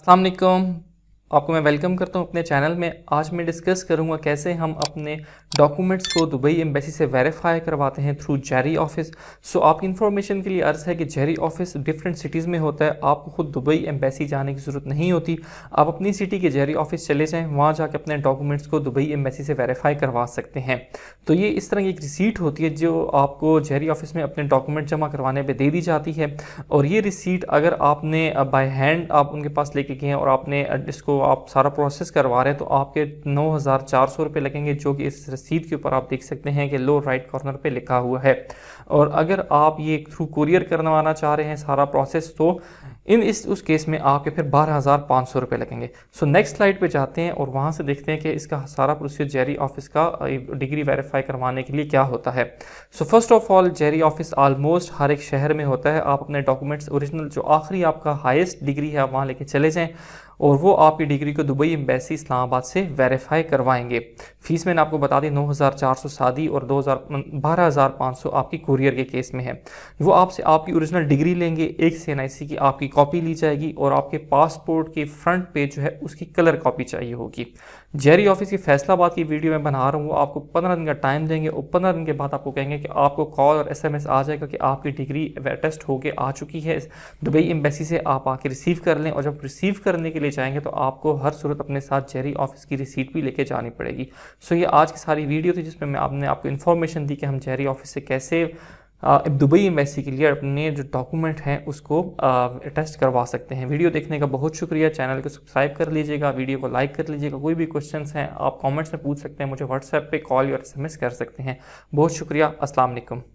अस्सलाम आपको मैं वेलकम करता हूं अपने चैनल में आज मैं डिस्कस करूंगा कैसे हम अपने डॉक्यूमेंट्स को दुबई एम्बेसी से वेरीफाई करवाते हैं थ्रू जेरी ऑफिस सो आपकी इन्फॉर्मेशन के लिए अर्ज़ है कि जेरी ऑफिस डिफरेंट सिटीज़ में होता है आपको खुद दुबई एम्बेसी जाने की ज़रूरत नहीं होती आप अपनी सिटी के जेरी ऑफिस चले जाएँ वहाँ जाकर अपने डॉक्यूमेंट्स को दुबई एम्बेसी से वेरीफाई करवा सकते हैं तो ये इस तरह की एक रिसीट होती है जो आपको जेरी ऑफिस में अपने डॉक्यूमेंट जमा करवाने पर दे दी जाती है और ये रिसीट अगर आपने बाई हैंड आप उनके पास लेके गए और आपने इसको आप सारा प्रोसेस करवा रहे हैं तो आपके नौ हज़ार चार सौ रुपये लगेंगे जो कि इस रसीद के ऊपर आप देख सकते हैं कि लो राइट कॉर्नर पे लिखा हुआ है और अगर आप ये थ्रू कुरियर करवाना चाह रहे हैं सारा प्रोसेस तो इन इस उस केस में आपके फिर बारह हज़ार पाँच सौ रुपये लगेंगे सो नेक्स्ट स्लाइड पे जाते हैं और वहाँ से देखते हैं कि इसका सारा प्रोसीजर जेरी ऑफिस का डिग्री वेरीफाई करवाने के लिए क्या होता है सो फर्स्ट ऑफ ऑल जेरी ऑफिस ऑलमोस्ट हर एक शहर में होता है आप अपने डॉक्यूमेंट्स ओरिजिनल जो आखिरी आपका हाइस्ट डिग्री है वहाँ लेके चले जाएँ और वो आपकी डिग्री को दुबई एम्बेसी इस्लामाबाद से वेरीफाई करवाएंगे फ़ीस मैंने आपको बता दी नौ हज़ार चार सौ शादी और दो हज़ार बारह हज़ार पाँच सौ आपकी कुरियर के केस में है वो आपसे आपकी ओरिजिनल डिग्री लेंगे एक सी एन आई सी की आपकी कॉपी ली जाएगी और आपके पासपोर्ट के फ्रंट पेज जो है उसकी कलर कॉपी चाहिए होगी जेरी ऑफिस की फैसलाबाद की वीडियो मैं बना रहा हूँ वो आपको पंद्रह दिन का टाइम देंगे और पंद्रह दिन के बाद आपको कहेंगे कि आपको कॉल और एस एम एस आ जाएगा कि आपकी डिग्री टेस्ट होके आ चुकी है दुबई एम्बेसी से आप आके रिसीव कर लें और जब रिसीव करने के लिए ले जाएंगे तो आपको हर सूरत अपने साथ जेरी ऑफिस की रिसीट भी लेके जानी पड़ेगी सो ये आज की सारी वीडियो थी जिसमें मैं आपने आपको इन्फॉर्मेशन दी कि हम जेरी ऑफिस से कैसे दुबई एम्बेसी के लिए अपने जो डॉक्यूमेंट हैं उसको अटेस्ट करवा सकते हैं वीडियो देखने का बहुत शुक्रिया चैनल को सब्सक्राइब कर लीजिएगा वीडियो को लाइक कर लीजिएगा कोई भी क्वेश्चन हैं आप कमेंट्स में पूछ सकते हैं मुझे व्हाट्सएप पे कॉल या एस कर सकते हैं बहुत शुक्रिया असलम